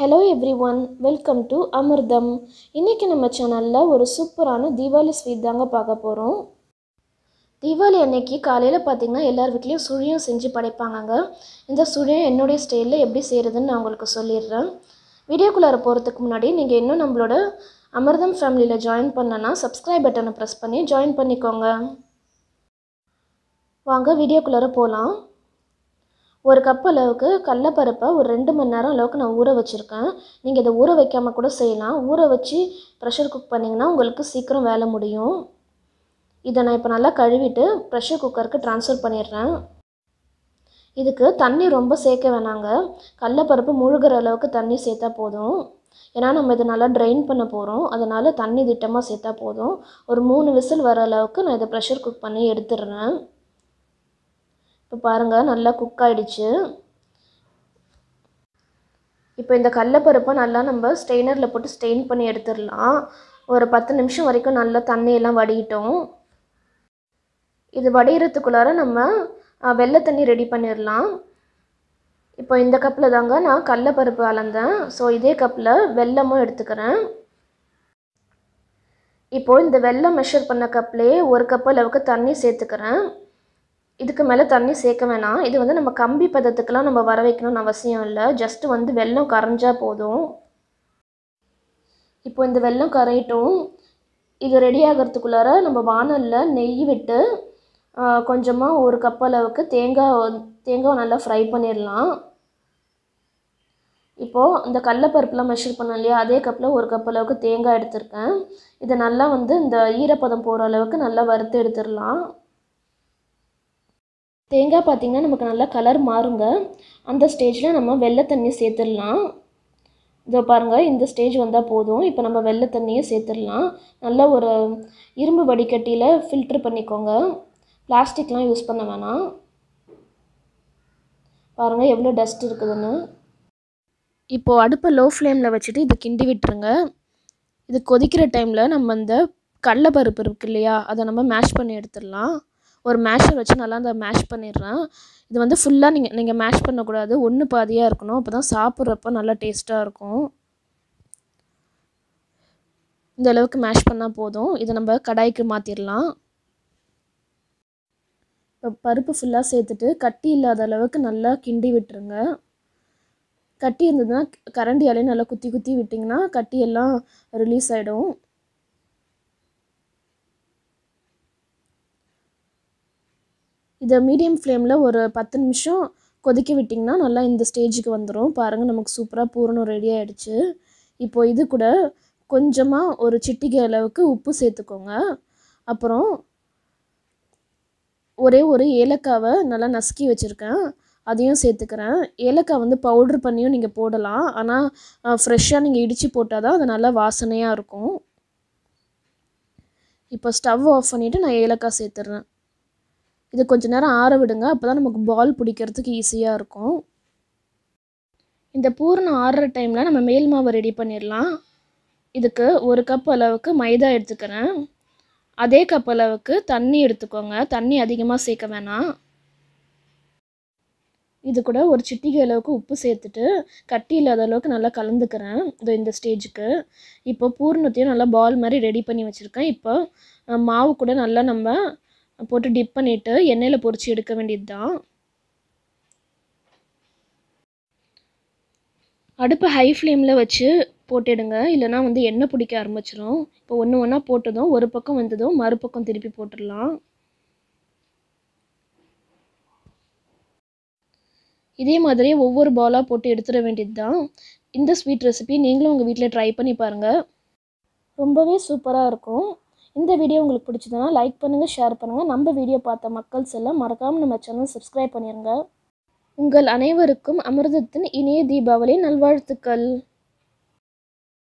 hello everyone welcome to Amirtham இன்றைக்கி நம்ம சேனலில் ஒரு சூப்பரான தீபாவளி ஸ்வீட் தாங்க பார்க்க போகிறோம் தீபாவளி அன்னைக்கு காலையில் பார்த்திங்கன்னா எல்லார் வீட்லேயும் சுழியம் செஞ்சு படைப்பாங்கங்க இந்த சுழியம் என்னுடைய ஸ்டைலில் எப்படி செய்கிறதுன்னு நான் உங்களுக்கு சொல்லிடுறேன் வீடியோக்குள்ளார போகிறதுக்கு முன்னாடி நீங்கள் இன்னும் நம்மளோட அமிர்தம் ஃபேமிலியில் ஜாயின் பண்ணனா சப்ஸ்கிரைப் பட்டனை ப்ரெஸ் பண்ணி ஜாயின் பண்ணிக்கோங்க வாங்க வீடியோக்குள்ளார போகலாம் ஒரு கப் அளவுக்கு கடலப்பருப்பை ஒரு ரெண்டு மணி நேரம் அளவுக்கு நான் ஊற வச்சுருக்கேன் நீங்கள் இதை ஊற வைக்காமல் கூட செய்யலாம் ஊற வச்சு ப்ரெஷர் குக் பண்ணிங்கன்னா உங்களுக்கு சீக்கிரம் வேலை முடியும் இதை நான் இப்போ நல்லா கழுவிட்டு ப்ரெஷர் குக்கருக்கு ட்ரான்ஸ்ஃபர் பண்ணிடுறேன் இதுக்கு தண்ணி ரொம்ப சேர்க்க வேணாங்க கடலப்பருப்பு முழுகிற அளவுக்கு தண்ணி சேர்த்தா போதும் ஏன்னா நம்ம இதை நல்லா ட்ரைன் பண்ண போகிறோம் அதனால் தண்ணி திட்டமாக சேர்த்தா போதும் ஒரு மூணு விசில் வர அளவுக்கு நான் இதை ப்ரெஷர் குக் பண்ணி எடுத்துடுறேன் இப்போ பாருங்கள் நல்லா குக் ஆகிடுச்சு இப்போ இந்த கடலப்பருப்பை நல்லா நம்ம ஸ்ட்ரெயினரில் போட்டு ஸ்டெயின் பண்ணி எடுத்துடலாம் ஒரு பத்து நிமிஷம் வரைக்கும் நல்லா தண்ணியெல்லாம் வடிகிட்டோம் இது வடிகிறதுக்குள்ளார நம்ம வெள்ளை தண்ணி ரெடி பண்ணிடலாம் இப்போ இந்த கப்பில் தாங்க நான் கடலப்பருப்பு அளந்தேன் ஸோ இதே கப்பில் வெள்ளமும் எடுத்துக்கிறேன் இப்போது இந்த வெள்ளம் மெஷர் பண்ண கப்லேயே ஒரு கப் அளவுக்கு தண்ணி சேர்த்துக்கிறேன் இதுக்கு மேலே தண்ணி சேர்க்க வேணாம் இது வந்து நம்ம கம்பி பதத்துக்கெலாம் நம்ம வர வைக்கணும்னு அவசியம் இல்லை ஜஸ்ட்டு வந்து வெள்ளம் கரைஞ்சால் போதும் இப்போ இந்த வெள்ளம் கரையிட்டும் இது ரெடி ஆகிறதுக்குள்ளார நம்ம வானலில் நெய் விட்டு கொஞ்சமாக ஒரு கப் அளவுக்கு தேங்காய் தேங்காய் நல்லா ஃப்ரை பண்ணிடலாம் இப்போது இந்த கடலப்பருப்புலாம் மெஷர் பண்ணோம் இல்லையா அதே கப்பில் ஒரு கப் அளவுக்கு தேங்காய் எடுத்திருக்கேன் இதை நல்லா வந்து இந்த ஈரப்பதம் போகிற அளவுக்கு நல்லா வறுத்து எடுத்துடலாம் தேங்காய் பார்த்திங்கன்னா நமக்கு நல்லா கலர் மாறுங்க அந்த ஸ்டேஜில் நம்ம வெள்ளை தண்ணியை சேர்த்துடலாம் இதோ பாருங்கள் இந்த ஸ்டேஜ் வந்தால் போதும் இப்போ நம்ம வெள்ளை தண்ணியை சேர்த்துடலாம் நல்லா ஒரு இரும்பு வடிகட்டியில் ஃபில்ட்ரு பண்ணிக்கோங்க பிளாஸ்டிக்லாம் யூஸ் பண்ண வேணாம் பாருங்கள் எவ்வளோ டஸ்ட் இருக்குதுன்னு இப்போது அடுப்பை லோ ஃப்ளேமில் வச்சுட்டு இதை கிண்டி விட்டுருங்க இது கொதிக்கிற டைமில் நம்ம இந்த பருப்பு இருக்கு இல்லையா அதை நம்ம மேஷ் பண்ணி எடுத்துடலாம் ஒரு மேஷர் வச்சு நல்லா அந்த மேஷ் பண்ணிடுறேன் இது வந்து ஃபுல்லாக நீங்கள் நீங்கள் மேஷ் பண்ணக்கூடாது ஒன்று பாதியாக இருக்கணும் அப்போ தான் சாப்பிட்றப்ப நல்லா டேஸ்ட்டாக இருக்கும் இந்த அளவுக்கு மேஷ் பண்ணால் போதும் இதை நம்ம கடாய்க்கு மாற்றிடலாம் இப்போ பருப்பு ஃபுல்லாக சேர்த்துட்டு கட்டி இல்லாத அளவுக்கு நல்லா கிண்டி விட்டுருங்க கட்டி இருந்ததுன்னா கரண்டியாலே நல்லா குத்தி குத்தி விட்டிங்கன்னா கட்டி எல்லாம் ரிலீஸ் ஆகிடும் இதை மீடியம் ஃப்ளேமில் ஒரு பத்து நிமிஷம் கொதிக்க விட்டிங்கன்னா நல்லா இந்த ஸ்டேஜுக்கு வந்துடும் பாருங்கள் நமக்கு சூப்பராக பூரணம் ரெடி ஆகிடுச்சு இப்போ இது கூட கொஞ்சமாக ஒரு சிட்டிகை அளவுக்கு உப்பு சேர்த்துக்கோங்க அப்புறம் ஒரே ஒரு ஏலக்காவை நல்லா நசுக்கி வச்சுருக்கேன் அதையும் சேர்த்துக்கிறேன் ஏலக்காய் வந்து பவுட்ரு பண்ணியும் நீங்கள் போடலாம் ஆனால் ஃப்ரெஷ்ஷாக நீங்கள் இடித்து போட்டால் தான் அது நல்லா வாசனையாக இருக்கும் இப்போ ஸ்டவ் ஆஃப் பண்ணிவிட்டு நான் ஏலக்காய் சேர்த்துட்றேன் இது கொஞ்ச நேரம் ஆற விடுங்க அப்போ தான் நமக்கு பால் பிடிக்கிறதுக்கு ஈஸியாக இருக்கும் இந்த பூரணம் ஆறுற டைமில் நம்ம மேல் மாவு ரெடி பண்ணிடலாம் இதுக்கு ஒரு கப் அளவுக்கு மைதா எடுத்துக்கிறேன் அதே கப் அளவுக்கு தண்ணி எடுத்துக்கோங்க தண்ணி அதிகமாக சேர்க்க வேணாம் இது கூட ஒரு சிட்டிகை அளவுக்கு உப்பு சேர்த்துட்டு கட்டி இல்லாத அளவுக்கு நல்லா கலந்துக்கிறேன் இதோ இந்த ஸ்டேஜுக்கு இப்போ பூர்ணத்தையும் நல்லா பால் மாதிரி ரெடி பண்ணி வச்சுருக்கேன் இப்போ மாவு கூட நல்லா நம்ம போட்டு டிப் பண்ணிவிட்டு எண்ணெயில் பொறிச்சு எடுக்க வேண்டியது தான் அடுப்பை ஹை ஃப்ளேமில் வச்சு போட்டுடுங்க இல்லைனா வந்து எண்ணெய் பிடிக்க ஆரம்பிச்சிடும் இப்போ ஒன்று ஒன்றா போட்டதும் ஒரு பக்கம் வந்ததும் மறுபக்கம் திருப்பி போட்டுடலாம் இதே மாதிரி ஒவ்வொரு பாலாக போட்டு எடுத்துட வேண்டியது தான் இந்த ஸ்வீட் ரெசிபி நீங்களும் உங்கள் வீட்டில் ட்ரை பண்ணி பாருங்கள் ரொம்பவே சூப்பராக இருக்கும் இந்த வீடியோ உங்களுக்கு பிடிச்சதுன்னா லைக் பண்ணுங்கள் ஷேர் பண்ணுங்கள் நம்ம வீடியோ பார்த்த மக்கள்ஸ் எல்லாம் மறக்காமல் நம்ம சேனல் சப்ஸ்கிரைப் பண்ணிடுங்க உங்கள் அனைவருக்கும் அமிர்தத்தின் இனிய தீபாவளி நல்வாழ்த்துக்கள்